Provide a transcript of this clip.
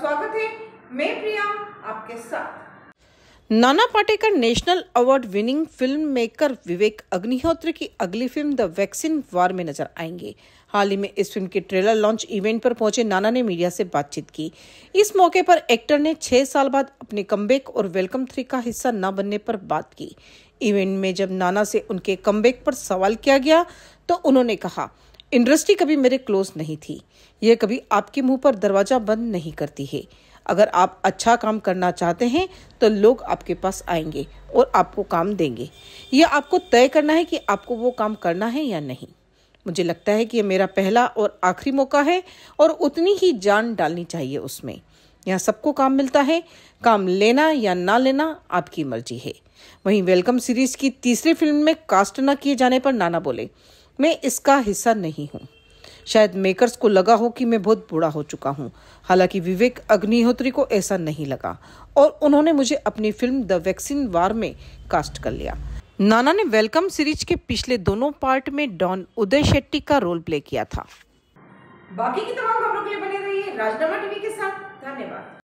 स्वागत है मैं प्रिया आपके साथ Nana Patekar national award winning film maker Vivek Agnihotri की अगली फिल्म द वैक्सीन वार में नजर आएंगे हाल ही में इस फिल्म के ट्रेलर लॉन्च इवेंट पर पहुंचे नाना ने मीडिया से बातचीत की इस मौके पर एक्टर ने छह साल बाद अपने कम और वेलकम थ्री का हिस्सा न बनने पर बात की इवेंट में जब नाना से उनके कम पर सवाल किया गया तो उन्होंने कहा इंडस्ट्री कभी मेरे क्लोज नहीं थी यह कभी आपके मुंह पर दरवाजा बंद नहीं करती है अगर आप अच्छा काम करना चाहते हैं तो लोग आपके पास आएंगे और आपको काम देंगे यह आपको तय करना है कि आपको वो काम करना है या नहीं मुझे लगता है कि यह मेरा पहला और आखिरी मौका है और उतनी ही जान डालनी चाहिए उसमें यहाँ सबको काम मिलता है काम लेना या ना लेना आपकी मर्जी है वहीं वेलकम सीरीज की तीसरी फिल्म में कास्ट न किए जाने पर नाना बोले मैं इसका हिस्सा नहीं हूँ शायद मेकर्स को लगा हो कि मैं बहुत बूढ़ा हो चुका हूँ हालांकि विवेक अग्निहोत्री को ऐसा नहीं लगा और उन्होंने मुझे अपनी फिल्म द वैक्सीन वार में कास्ट कर लिया नाना ने वेलकम सीरीज के पिछले दोनों पार्ट में डॉन उदय शेट्टी का रोल प्ले किया था बाकी की तमाम खबरों के लिए बने रहिए राजनामा टीवी के साथ धन्यवाद